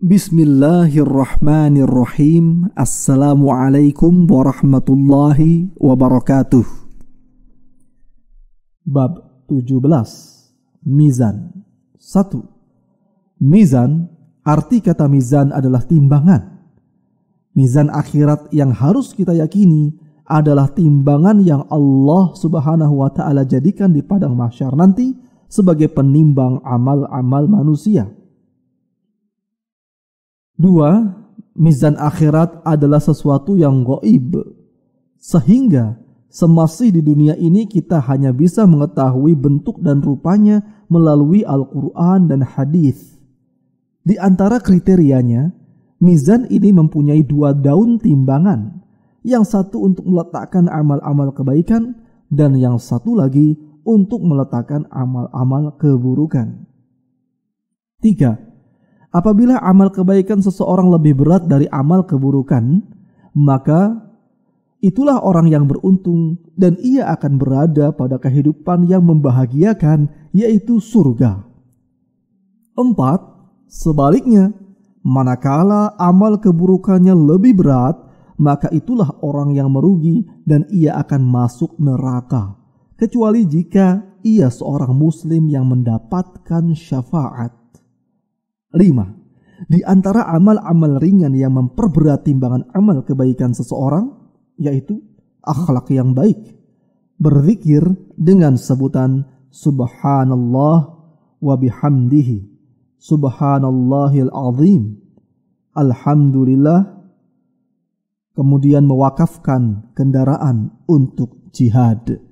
Bismillahirrahmanirrahim. Assalamualaikum warahmatullahi wabarakatuh. Bab 17. Mizan 1. Mizan arti kata mizan adalah timbangan. Mizan akhirat yang harus kita yakini adalah timbangan yang Allah Subhanahu wa taala jadikan di padang mahsyar nanti sebagai penimbang amal-amal manusia Dua, mizan akhirat adalah sesuatu yang goib. Sehingga semasih di dunia ini kita hanya bisa mengetahui bentuk dan rupanya melalui Al-Quran dan hadis. Di antara kriterianya, mizan ini mempunyai dua daun timbangan. Yang satu untuk meletakkan amal-amal kebaikan dan yang satu lagi untuk meletakkan amal-amal keburukan. Tiga, Apabila amal kebaikan seseorang lebih berat dari amal keburukan, maka itulah orang yang beruntung dan ia akan berada pada kehidupan yang membahagiakan, yaitu surga. Empat, sebaliknya, manakala amal keburukannya lebih berat, maka itulah orang yang merugi dan ia akan masuk neraka. Kecuali jika ia seorang muslim yang mendapatkan syafaat. Lima, di antara amal-amal ringan yang memperberat timbangan amal kebaikan seseorang, yaitu akhlak yang baik. Berzikir dengan sebutan Subhanallah wa bihamdihi. Subhanallahil azim. Alhamdulillah. Kemudian mewakafkan kendaraan untuk jihad.